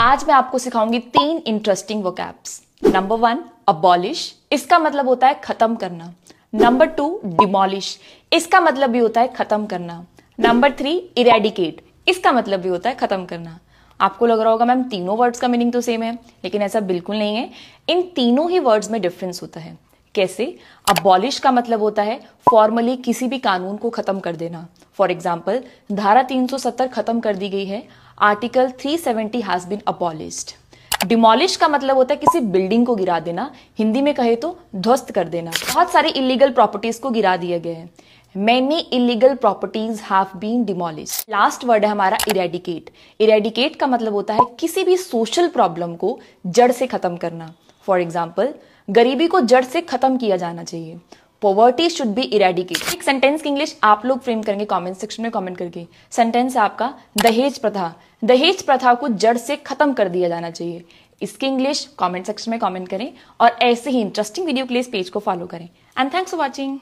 आज मैं आपको सिखाऊंगी तीन interesting vocabs number one abolish इसका मतलब होता है खत्म करना नंबर टू डिमोलिश इसका मतलब भी होता है खत्म करना नंबर थ्री इरेडिकेट इसका मतलब भी होता है खत्म करना आपको लग रहा होगा मैम तीनों वर्ड्स का मीनिंग तो सेम है लेकिन ऐसा बिल्कुल नहीं है इन तीनों ही वर्ड्स में डिफरेंस होता है कैसे अबॉलिश का मतलब होता है फॉर्मली किसी भी कानून को खत्म कर देना फॉर एग्जाम्पल धारा 370 खत्म कर दी गई है article 370 seventy has been abolished demolish का मतलब होता है किसी बिल्डिंग को गिरा देना हिंदी में कहे तो ध्वस्त कर देना बहुत सारे इलीगल प्रॉपर्टीज को गिरा दिया गया है many illegal properties have been demolish last word है हमारा इरेडिकेट इरेडिकेट का मतलब होता है किसी भी सोशल प्रॉब्लम को जड़ से खत्म करना फॉर एग्जाम्पल गरीबी को जड़ से खत्म किया जाना चाहिए पॉवर्टी शुड बी इरेडिकेट एक सेंटेंस की इंग्लिश आप लोग फ्रेम करेंगे कमेंट सेक्शन में कमेंट करके सेंटेंस है आपका दहेज प्रथा दहेज प्रथा को जड़ से खत्म कर दिया जाना चाहिए इसकी इंग्लिश कमेंट सेक्शन में कमेंट करें और ऐसे ही इंटरेस्टिंग वीडियो के लिए इस पेज को फॉलो करें एंड थैंक्स फॉर वॉचिंग